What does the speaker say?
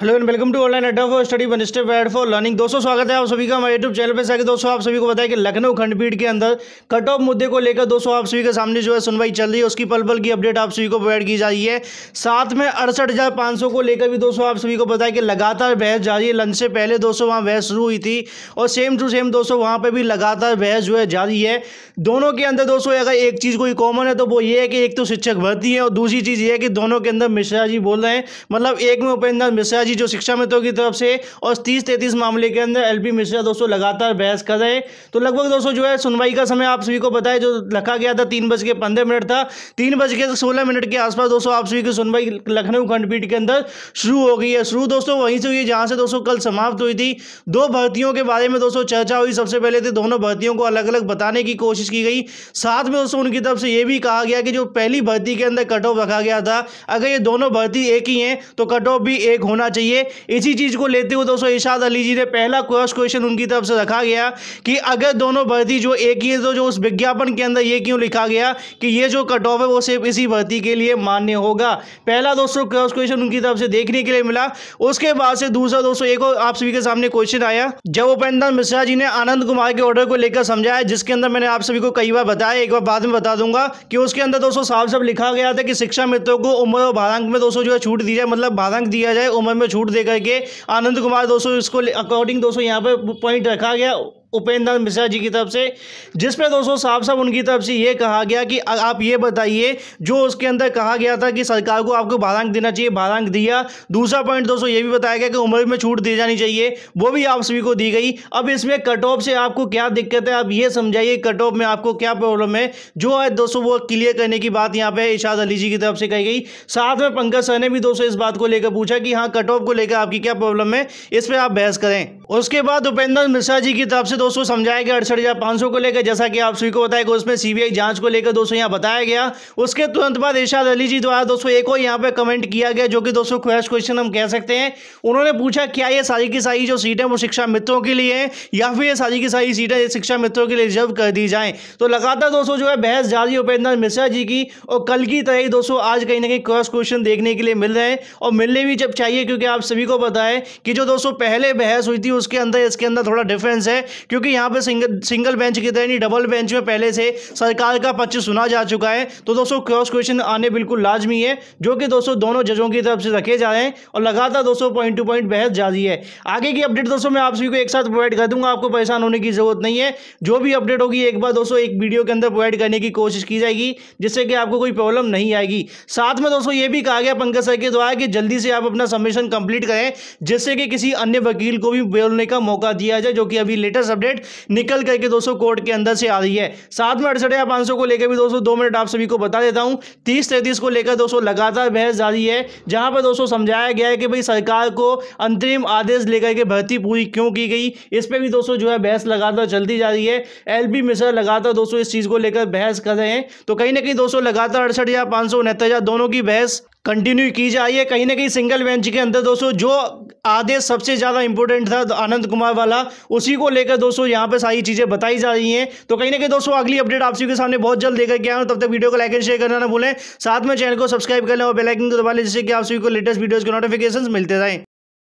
hello and welcome to online Adda for study one step ahead for learning दोस्तों स्वागत है आप सभी का हमारे यूट्यूब चैनल पे सके दोस्तों आप सभी को बताया कि लखनऊ खंडपीठ के अंदर कट ऑफ मुद्दे को लेकर दोस्तों आप सभी के सामने जो है सुनवाई चल रही है उसकी पल पल की अपडेट आप सभी को प्रोवाइड की जा रही है साथ में अड़सठ को लेकर भी दोस्तों आप सभी को बताया कि लगातार बहस जारी है लंच से पहले दोस्तों वहाँ बहस शुरू हुई थी और सेम टू सेम दोस्तों वहाँ पर भी लगातार बहस जो है जारी है दोनों के अंदर दोस्तों अगर एक चीज़ कोई कॉमन है तो वो ये है कि एक तो शिक्षक भर्ती है और दूसरी चीज़ ये है कि दोनों के अंदर मिश्रा जी बोल रहे हैं मतलब एक में उपेंद्र मिश्रा जी जो शिक्षा मित्रों की तरफ से और तीस तैतीस मामले के अंदर एल मिश्रा दोस्तों लगातार बहस कर रहे तो लगभग दोस्तों जो है सुनवाई का समय आप सभी को बताए जो रखा गया था तीन बज के पंद्रह मिनट था तीन बज के सोलह मिनट के आसपास दोस्तों आप सभी की सुनवाई लखनऊ खंडपीठ के अंदर शुरू हो गई है शुरू दोस्तों वहीं से हुई है जहाँ से दोस्तों कल समाप्त हुई थी दो भर्तियों के बारे में दोस्तों चर्चा हुई सबसे पहले थे तो दोनों भर्तियों को अलग अलग बताने की कोशिश की गई साथ में दोस्तों उनकी तरफ से ये भी कहा गया कि जो पहली भर्ती के अंदर कट ऑफ रखा गया था अगर ये दोनों भर्ती एक ही हैं तो कट ऑफ भी एक होना चाहिए इसी चीज़ को लेते हुए दोस्तों इशाद अली जी ने पहला क्रॉस क्वेश्चन उनकी तरफ से रखा गया कि अगर दोनों भर्ती जो एक ही है तो जो उस विज्ञापन के अंदर ये क्यों लिखा गया कि ये जो कट ऑफ है वो सिर्फ इसी भर्ती के लिए मान्य होगा पहला दोस्तों क्रॉस क्वेश्चन उनकी तरफ से देखने के लिए मिला उसके बाद से दूसरा दोस्तों एक और आप सभी के सामने क्वेश्चन आया जब उपेंद्र मिश्रा जी ने आनंद कुमार के ऑर्डर को लेकर समझाया जिसके अंदर मैंने आप सभी को कई बार बताया एक बार बाद में बता दूंगा कि उसके अंदर दोस्तों साफ साफ लिखा गया था कि शिक्षा मित्रों को उम्र और भारंक में दोस्तों जो है छूट दी जाए मतलब भारंक दिया जाए उम्र में छूट देकर के आनंद कुमार दोस्तों इसको अकॉर्डिंग दोस्तों यहाँ पर पॉइंट रखा गया उपेंद्र मिश्रा जी की तरफ से जिसमें दोस्तों साफ साफ उनकी तरफ से ये कहा गया कि आप ये बताइए जो उसके अंदर कहा गया था कि सरकार को आपको भारांक देना चाहिए भारांक दिया दूसरा पॉइंट दोस्तों ये भी बताया गया कि उम्र में छूट दी जानी चाहिए वो भी आप सभी को दी गई अब इसमें कट ऑफ से आपको क्या दिक्कत है आप ये समझाइए कट ऑफ में आपको क्या प्रॉब्लम है जो है दोस्तों वो क्लियर करने की बात यहाँ पे इशाद अली जी की तरफ से कही गई साथ में पंकज सर ने भी दोस्तों इस बात को लेकर पूछा कि हाँ कट ऑफ को लेकर आपकी क्या प्रॉब्लम है इस पर आप बहस करें उसके बाद उपेंद्र मिश्रा जी की तरफ से दोस्तों समझाया गया अड़सठ हज़ार पांच सौ को लेकर जैसा कि आप सभी को बताया गया उसमें सीबीआई जांच को लेकर दोस्तों यहाँ बताया गया उसके तुरंत बाद इर्शाद अली जी द्वारा दोस्तों एक और यहाँ पे कमेंट किया गया जो कि दोस्तों क्वेश्चन क्वेश्चन हम कह सकते हैं उन्होंने पूछा क्या ये सारी की सारी जो सीटें वो शिक्षा मित्रों के लिए या फिर ये सारी की सारी सीटें शिक्षा मित्रों के लिए रिजर्व कर दी जाए तो लगातार दोस्तों जो है बहस जारी उपेंद्र मिश्रा जी की और कल की तरह ही दोस्तों आज कहीं ना कहीं क्रॉस क्वेश्चन देखने के लिए मिल रहे हैं और मिलने भी जब चाहिए क्योंकि आप सभी को पता कि जो दोस्तों पहले बहस हुई थी उसके अंदर इसके अंदर थोड़ा डिफरेंस है क्योंकि यहाँ पर सिंगल सिंगल बेंच की तरह नहीं डबल बेंच में पहले से सरकार का पक्ष सुना जा चुका है तो दोस्तों क्रॉस क्वेश्चन आने बिल्कुल लाजमी है जो कि दोस्तों दोनों जजों की तरफ से रखे जा रहे हैं और लगातार दोस्तों पॉइंट टू पॉइंट बहस जारी है आगे की अपडेट दोस्तों मैं आप सभी को एक साथ प्रोवाइड कर दूंगा आपको परेशान होने की जरूरत नहीं है जो भी अपडेट होगी एक बार दोस्तों एक वीडियो के अंदर प्रोवाइड करने की कोशिश की जाएगी जिससे कि आपको कोई प्रॉब्लम नहीं आएगी साथ में दोस्तों ये भी कहा गया पंकज सर के द्वारा कि जल्दी से आप अपना सबमिशन कंप्लीट करें जिससे कि किसी अन्य वकील को भी बोलने का मौका दिया जाए जो कि अभी लेटेस्ट अपडेट निकल करके दोस्तों कोर्ट के अंदर से आ रही है साथ में अड़सठ हज़ार पाँच को लेकर भी दोस्तों दो मिनट आप सभी को बता देता हूं तीस तैतीस को लेकर दोस्तों लगातार बहस जारी है जहां पर दोस्तों समझाया गया है कि भाई सरकार को अंतरिम आदेश लेकर के भर्ती पूरी क्यों की गई इस पर भी दोस्तों जो है बहस लगातार चलती जा रही है एल बी लगातार दोस्तों इस चीज़ को लेकर बहस कर रहे हैं तो कहीं ना कहीं दोस्तों लगातार अड़सठ हज़ार पाँच हज़ार दोनों की बहस कंटिन्यू की जाइए कहीं ना कहीं सिंगल बेंच के अंदर दोस्तों जो आदेश सबसे ज़्यादा इंपॉर्टेंट था आनंद कुमार वाला उसी को लेकर दोस्तों यहाँ पे सारी चीज़ें बताई जा रही हैं तो कहीं ना कहीं दोस्तों अगली अपडेट आप सभी के सामने बहुत जल्द देकर के आए तब तक वीडियो को लाइक एंड शेयर करना ना भूलें साथ में चैनल को सब्सक्राइब कर लें और बेलाइकन को दबा लें जिससे कि आप सभी को लेटेस्ट वीडियोज़ के नोटिफिकेशन मिलते रहें